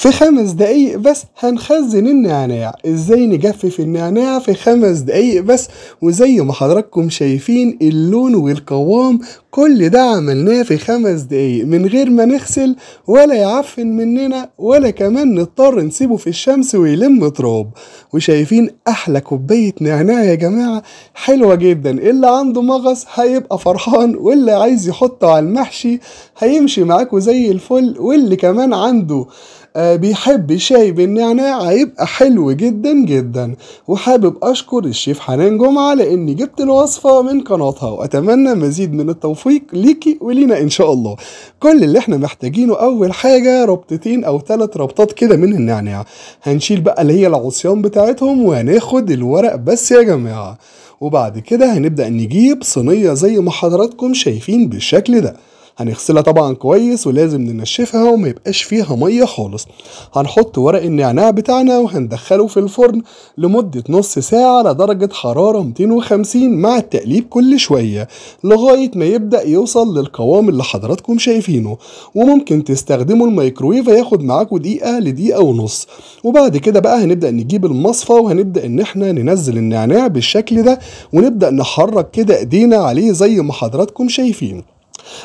في خمس دقايق بس هنخزن النعناع ازاي نجفف النعناع في خمس دقايق بس وزي ما حضراتكم شايفين اللون والقوام كل ده عملناه في خمس دقايق من غير ما نغسل ولا يعفن مننا ولا كمان نضطر نسيبه في الشمس ويلم تراب وشايفين احلى كوبايه نعناع يا جماعه حلوه جدا اللي عنده مغص هيبقى فرحان واللي عايز يحطه على المحشي هيمشي معاكوا زي الفل واللي كمان عنده آه، بيحب شاي بالنعناع يعني هيبقى حلو جدا جدا وحابب أشكر الشيف حنان جمعة لإني جبت الوصفة من قناتها وأتمنى مزيد من التوفيق ليكي ولينا إن شاء الله كل اللي إحنا محتاجينه أول حاجة ربطتين أو ثلاث ربطات كده من النعناع هنشيل بقى اللي هي العصيان بتاعتهم وهناخد الورق بس يا جماعة وبعد كده هنبدأ نجيب صينية زي ما حضراتكم شايفين بالشكل ده هنغسلها طبعا كويس ولازم ننشفها وما يبقاش فيها ميه خالص هنحط ورق النعناع بتاعنا وهندخله في الفرن لمده نص ساعه على درجه حراره 250 مع التقليب كل شويه لغايه ما يبدا يوصل للقوام اللي حضراتكم شايفينه وممكن تستخدموا الميكرويف ياخد معاكم دقيقه لدقيقه ونص وبعد كده بقى هنبدا نجيب المصفى وهنبدا ان احنا ننزل النعناع بالشكل ده ونبدا نحرك كده ايدينا عليه زي ما حضراتكم شايفين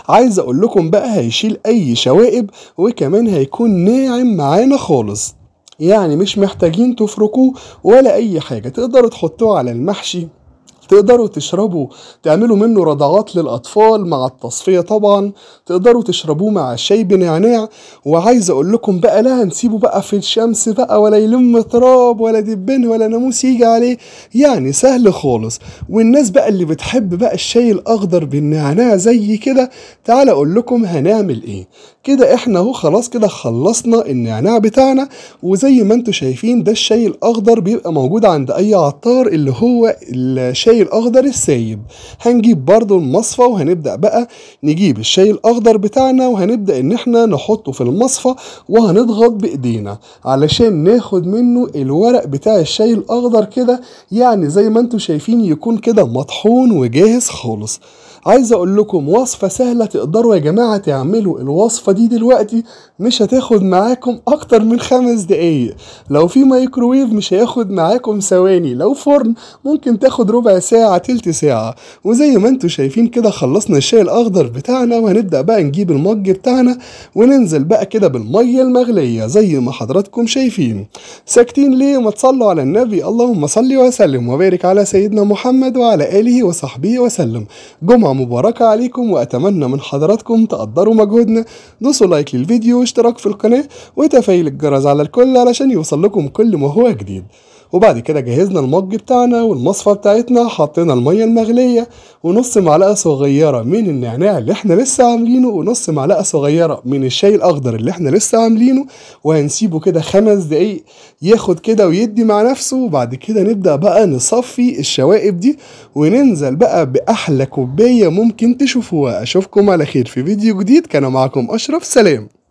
عايز اقول لكم بقى هيشيل اي شوائب وكمان هيكون ناعم معانا خالص يعني مش محتاجين تفركوه ولا اي حاجه تقدروا تحطوه على المحشي تقدروا تشربوا تعملوا منه رضعات للأطفال مع التصفية طبعا تقدروا تشربوه مع شاي بنعناع وعايز أقول لكم بقى لا هنسيبه بقى في الشمس بقى ولا يلم تراب ولا دبن ولا ناموس يجي عليه يعني سهل خالص والناس بقى اللي بتحب بقى الشاي الأخضر بالنعناع زي كده تعال أقول لكم هنعمل إيه كده إحنا اهو خلاص كده خلصنا النعناع بتاعنا وزي ما انتوا شايفين ده الشاي الأخضر بيبقى موجود عند أي عطار اللي هو الشاي الشاي الاخضر السايب هنجيب برضو المصفى وهنبدا بقى نجيب الشاي الاخضر بتاعنا وهنبدا ان احنا نحطه في المصفى وهنضغط بايدينا علشان ناخد منه الورق بتاع الشاي الاخضر كده يعني زي ما انتم شايفين يكون كده مطحون وجاهز خالص عايز اقول لكم وصفة سهلة تقدروا يا جماعة تعملوا الوصفة دي دلوقتي مش هتاخد معاكم اكتر من خمس دقايق لو في مايكروويف مش هياخد معاكم ثواني لو فرن ممكن تاخد ربع ساعة تلت ساعة وزي ما انتوا شايفين كده خلصنا الشاي الاخضر بتاعنا وهنبدأ بقى نجيب المج بتاعنا وننزل بقى كده بالمية المغلية زي ما حضراتكم شايفين ساكتين ليه ما تصلوا على النبي اللهم صل وسلم وبارك على سيدنا محمد وعلى اله وصحبه وسلم جمعة مباركة عليكم وأتمنى من حضراتكم تقدروا مجهودنا دوسوا لايك للفيديو واشتراك في القناة وتفعيل الجرس على الكل علشان يوصل لكم كل ما هو جديد وبعد كده جهزنا المج بتاعنا والمصفى بتاعتنا حطينا المية المغلية ونص معلقة صغيرة من النعناع اللي احنا لسه عاملينه ونص معلقة صغيرة من الشاي الأخضر اللي احنا لسه عاملينه وهنسيبه كده خمس دقايق ياخد كده ويدي مع نفسه وبعد كده نبدأ بقى نصفي الشوائب دي وننزل بقى بأحلى كوباية ممكن تشوفوها أشوفكم على خير في فيديو جديد كان معكم أشرف سلام